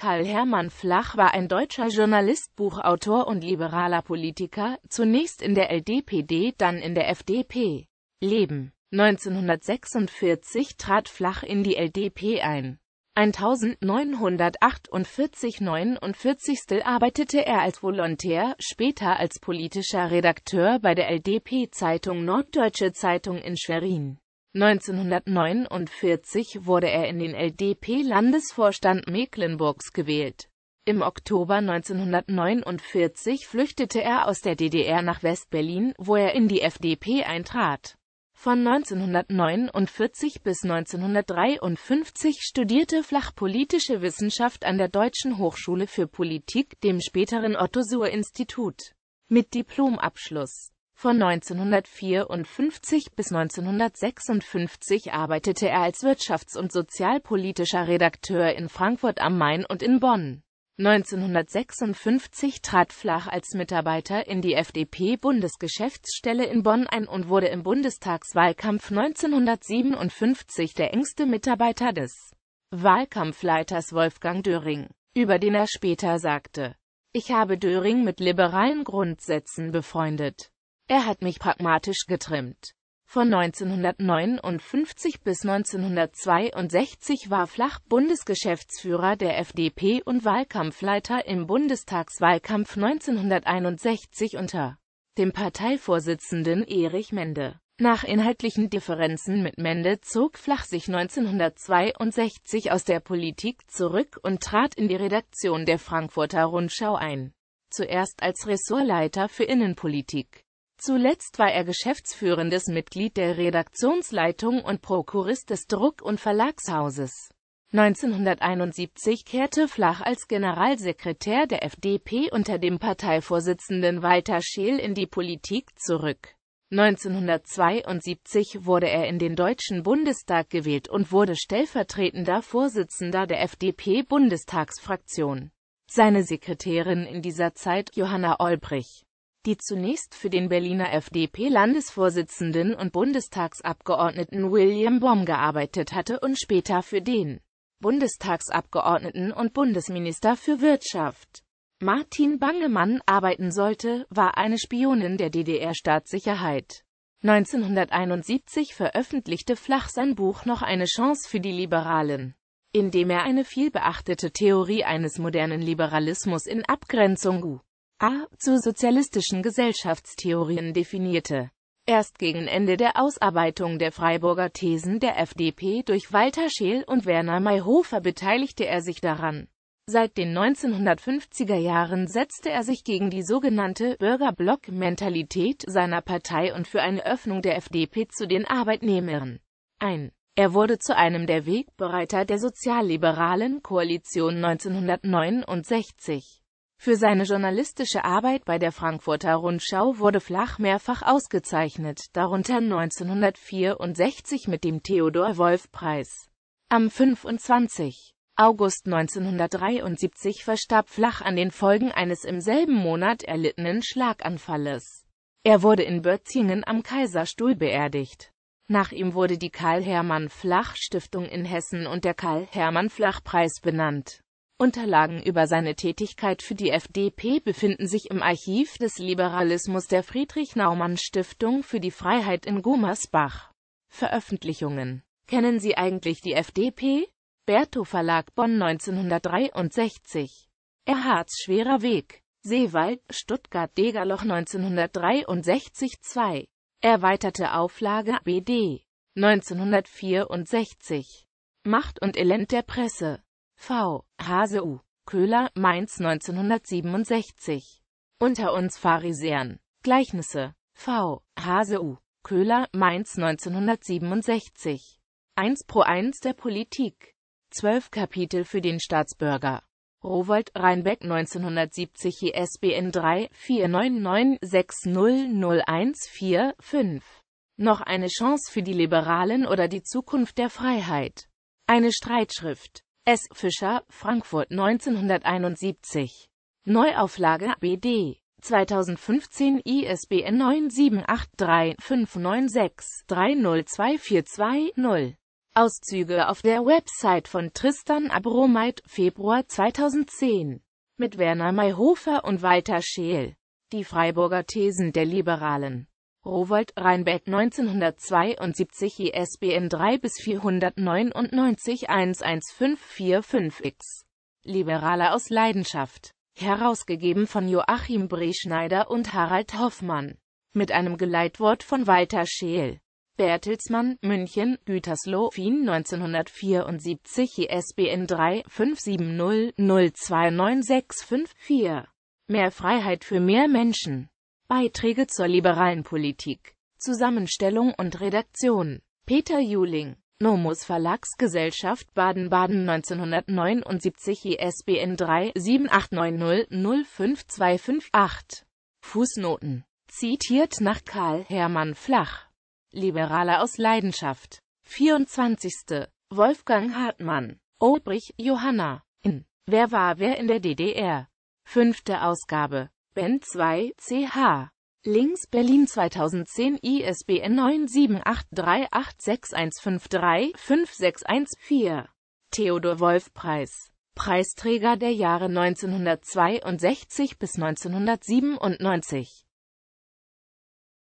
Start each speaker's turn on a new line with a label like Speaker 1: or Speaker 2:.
Speaker 1: Karl Hermann Flach war ein deutscher Journalist, Buchautor und liberaler Politiker, zunächst in der LDPD, dann in der FDP. Leben 1946 trat Flach in die LDP ein. 1948-49 arbeitete er als Volontär, später als politischer Redakteur bei der LDP-Zeitung Norddeutsche Zeitung in Schwerin. 1949 wurde er in den LDP-Landesvorstand Mecklenburgs gewählt. Im Oktober 1949 flüchtete er aus der DDR nach West-Berlin, wo er in die FDP eintrat. Von 1949 bis 1953 studierte Flach politische Wissenschaft an der Deutschen Hochschule für Politik, dem späteren Otto-Suhr-Institut, mit Diplomabschluss. Von 1954 bis 1956 arbeitete er als wirtschafts- und sozialpolitischer Redakteur in Frankfurt am Main und in Bonn. 1956 trat Flach als Mitarbeiter in die FDP-Bundesgeschäftsstelle in Bonn ein und wurde im Bundestagswahlkampf 1957 der engste Mitarbeiter des Wahlkampfleiters Wolfgang Döring, über den er später sagte, ich habe Döring mit liberalen Grundsätzen befreundet. Er hat mich pragmatisch getrimmt. Von 1959 bis 1962 war Flach Bundesgeschäftsführer der FDP und Wahlkampfleiter im Bundestagswahlkampf 1961 unter dem Parteivorsitzenden Erich Mende. Nach inhaltlichen Differenzen mit Mende zog Flach sich 1962 aus der Politik zurück und trat in die Redaktion der Frankfurter Rundschau ein, zuerst als Ressortleiter für Innenpolitik. Zuletzt war er geschäftsführendes Mitglied der Redaktionsleitung und Prokurist des Druck- und Verlagshauses. 1971 kehrte Flach als Generalsekretär der FDP unter dem Parteivorsitzenden Walter Scheel in die Politik zurück. 1972 wurde er in den Deutschen Bundestag gewählt und wurde stellvertretender Vorsitzender der FDP-Bundestagsfraktion. Seine Sekretärin in dieser Zeit, Johanna Olbrich die zunächst für den Berliner FDP-Landesvorsitzenden und Bundestagsabgeordneten William Baum gearbeitet hatte und später für den Bundestagsabgeordneten und Bundesminister für Wirtschaft Martin Bangemann arbeiten sollte, war eine Spionin der DDR-Staatssicherheit. 1971 veröffentlichte Flach sein Buch Noch eine Chance für die Liberalen, in dem er eine vielbeachtete Theorie eines modernen Liberalismus in Abgrenzung a. zu sozialistischen Gesellschaftstheorien definierte. Erst gegen Ende der Ausarbeitung der Freiburger Thesen der FDP durch Walter Scheel und Werner Mayhofer beteiligte er sich daran. Seit den 1950er Jahren setzte er sich gegen die sogenannte Bürgerblock-Mentalität seiner Partei und für eine Öffnung der FDP zu den Arbeitnehmern ein. Er wurde zu einem der Wegbereiter der sozialliberalen Koalition 1969. Für seine journalistische Arbeit bei der Frankfurter Rundschau wurde Flach mehrfach ausgezeichnet, darunter 1964 mit dem Theodor-Wolf-Preis. Am 25. August 1973 verstarb Flach an den Folgen eines im selben Monat erlittenen Schlaganfalles. Er wurde in Bötzingen am Kaiserstuhl beerdigt. Nach ihm wurde die Karl-Hermann-Flach-Stiftung in Hessen und der Karl-Hermann-Flach-Preis benannt. Unterlagen über seine Tätigkeit für die FDP befinden sich im Archiv des Liberalismus der Friedrich-Naumann-Stiftung für die Freiheit in Gummersbach. Veröffentlichungen Kennen Sie eigentlich die FDP? Berto Verlag Bonn 1963 Erhards schwerer Weg Seewald, Stuttgart Degerloch 1963 2 Erweiterte Auflage BD 1964 Macht und Elend der Presse V. Hase U. Köhler, Mainz 1967. Unter uns Pharisäern. Gleichnisse. V. Hase U. Köhler, Mainz 1967. 1 pro 1 der Politik. 12 Kapitel für den Staatsbürger. Rowold, Rheinbeck 1970 ISBN 3 499 Noch eine Chance für die Liberalen oder die Zukunft der Freiheit. Eine Streitschrift. S. Fischer, Frankfurt 1971. Neuauflage BD 2015 ISBN 9783596302420. Auszüge auf der Website von Tristan Abromeit, Februar 2010. Mit Werner Mayhofer und Walter Scheel. Die Freiburger Thesen der Liberalen. Rowold Rheinberg 1972 ISBN 3 bis 499 11545X. Liberale aus Leidenschaft. Herausgegeben von Joachim Breschneider und Harald Hoffmann. Mit einem Geleitwort von Walter Scheel. Bertelsmann, München, Gütersloh, Wien 1974 ISBN 3 570 0299654. Mehr Freiheit für mehr Menschen. Beiträge zur liberalen Politik. Zusammenstellung und Redaktion. Peter Juling. Nomus Verlagsgesellschaft Baden-Baden 1979 ISBN 3 7890-05258. Fußnoten. Zitiert nach Karl Hermann Flach. Liberale aus Leidenschaft. 24. Wolfgang Hartmann. Obrich, Johanna. In Wer war wer in der DDR? Fünfte Ausgabe. Ben 2, CH. Links Berlin 2010 ISBN 9783861535614. Theodor Wolf Preis. Preisträger der Jahre 1962 bis 1997.